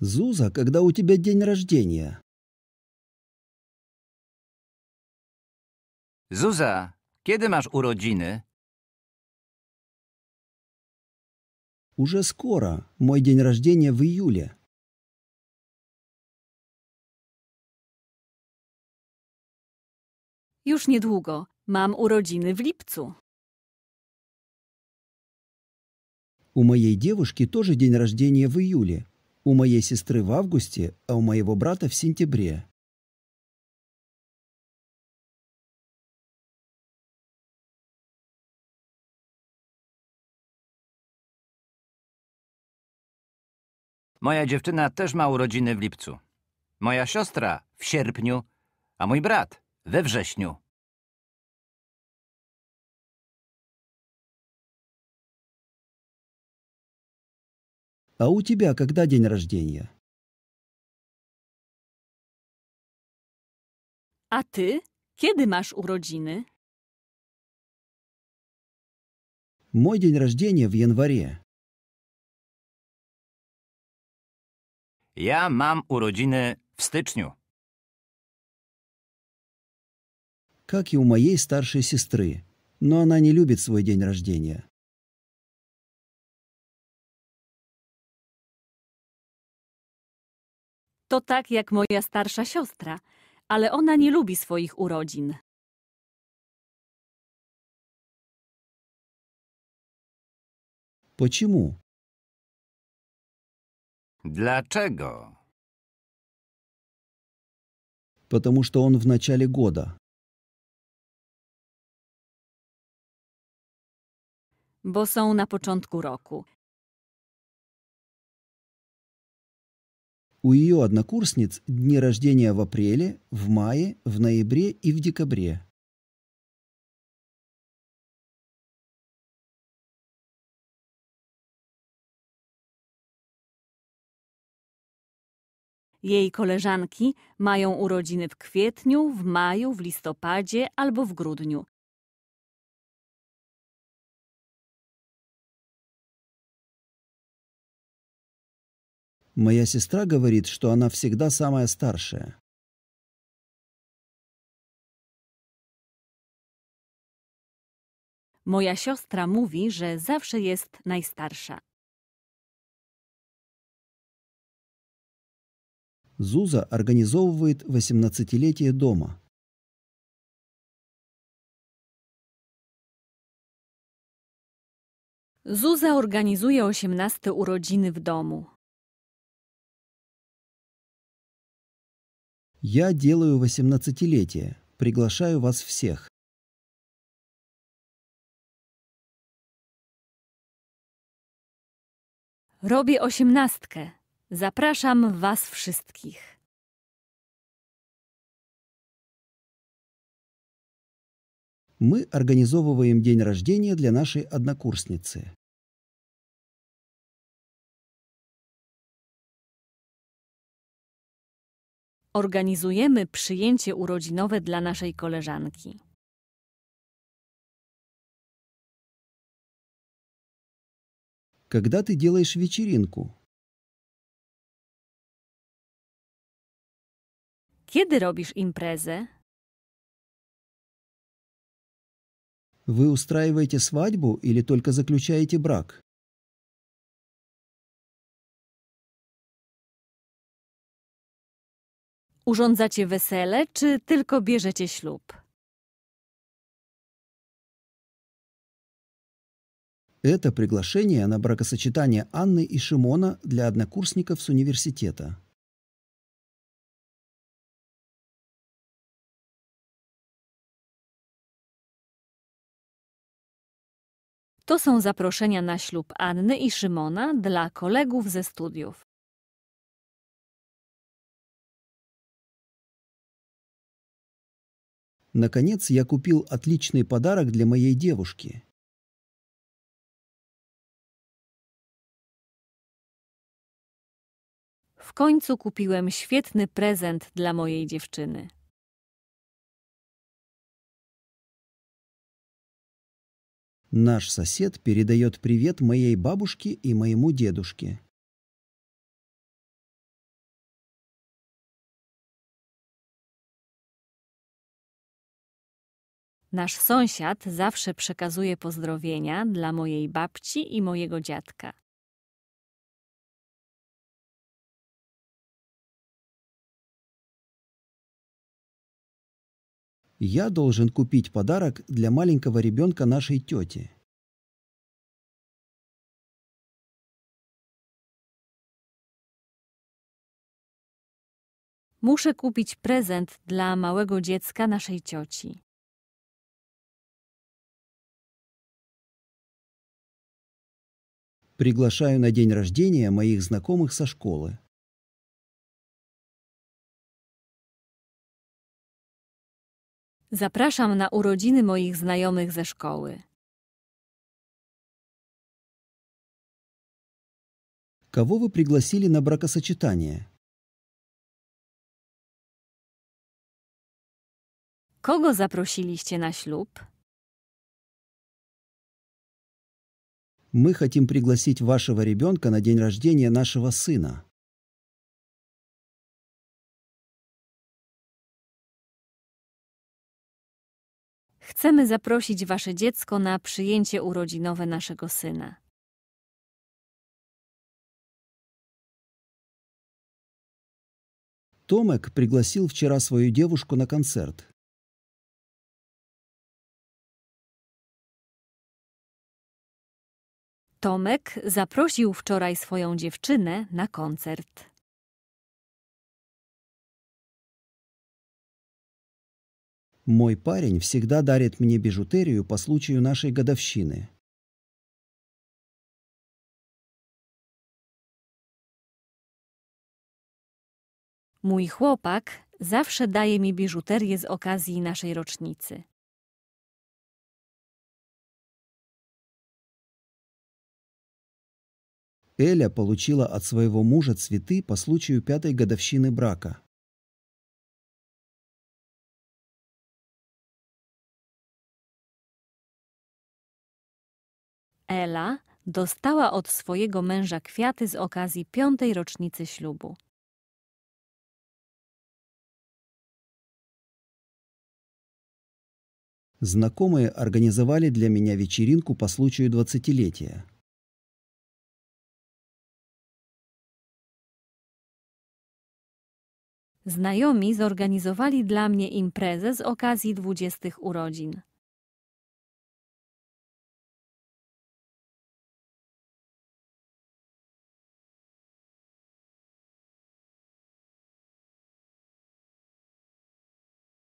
Зуза, когда у тебя день рождения? Зуза, kiedy masz urodziny? Уже скоро. Мой день рождения в июле. Już niedługo. Mam urodziny w lipcu. У моей девушки тоже день рождения в июле. У моей сестры в августе, а у моего брата в сентябре. Moja dziewczyna też ma urodziny w lipcu. Moja siostra w sierpniu, a mój brat we wrześniu. А у тебя когда день рождения? А ты, Kiedy masz urodziny? Мой день рождения в январе. Я мам urodziny в стычню. Как и у моей старшей сестры, но она не любит свой день рождения. To tak jak moja starsza siostra, ale ona nie lubi swoich urodzin. Почему? Dlaczego? Потому что он в начале года. Bo są na początku roku. У ее однокурсниц дни рождения в апреле, в мае, в ноябре и в декабре. Jej koleżanki mają urodziny w kwietniu, w maju, w listopadzie albo w grudniu. Моя сестра говорит, что она всегда самая старшая. Moja siostra mówi, że zawsze jest najstarsza. Зуза организовывает 18-летие дома. Зуза организует 18 уродины в дому. Я делаю восемнадцатилетие. Приглашаю вас всех. Robię osiemnastkę. Zapraszam Was wszystkich. Мы организовываем день рождения для нашей однокурсницы. Organizujemy przyjęcie urodzinowe dla naszej koleżanki. Когда ты делаешь вечеринку? Kiedy robisz imprezę? Вы устраиваете свадьбу или только заключаете брак? Urządzacie wesele, czy tylko bierzecie ślub? To приглашение на бракосочетание Анны и Шимона для однокурсников с университета. To są zaproszenia na ślub Anny i Szymona dla kolegów ze studiów. Наконец я купил отличный подарок для моей девушки. W końcu kupiłem świetny prezent для моей девчины. Наш сосед передает привет моей бабушке и моему дедушке. Nasz sąsiad zawsze przekazuje pozdrowienia dla mojej babci i mojego dziadka. Я должен купить подарок для маленького ребенка нашей тети. Muszę kupić prezent dla małego dziecka naszej cioci. Приглашаю на день рождения моих знакомых со школы. Запрашам на уродины моих знакомых ze школы. Кого вы пригласили на бракосочетание? Кого zaprosiliście на ślub? Мы хотим пригласить вашего ребенка на день рождения нашего сына. Chcemy zaprosić wasze dziecko na przyjęcie urodzinowe naszego syna. Томек пригласил вчера свою девушку на концерт. Tomek zaprosił wczoraj swoją dziewczynę na koncert. Mój парень всегда дарит мне biżuterię po случаю naszej годовщины. Mój chłopak zawsze daje mi biżuterię z okazji naszej rocznicy. Эля получила от своего мужа цветы по случаю пятой годовщины брака. Ela dostała od swojego męża kwiaty z okazji piątej rocznicy ślubu. Знакомые организовали для меня вечеринку по случаю двадцатилетия. Znajomi zorganizowali dla mnie imprezę z okazji dwudziestych urodzin.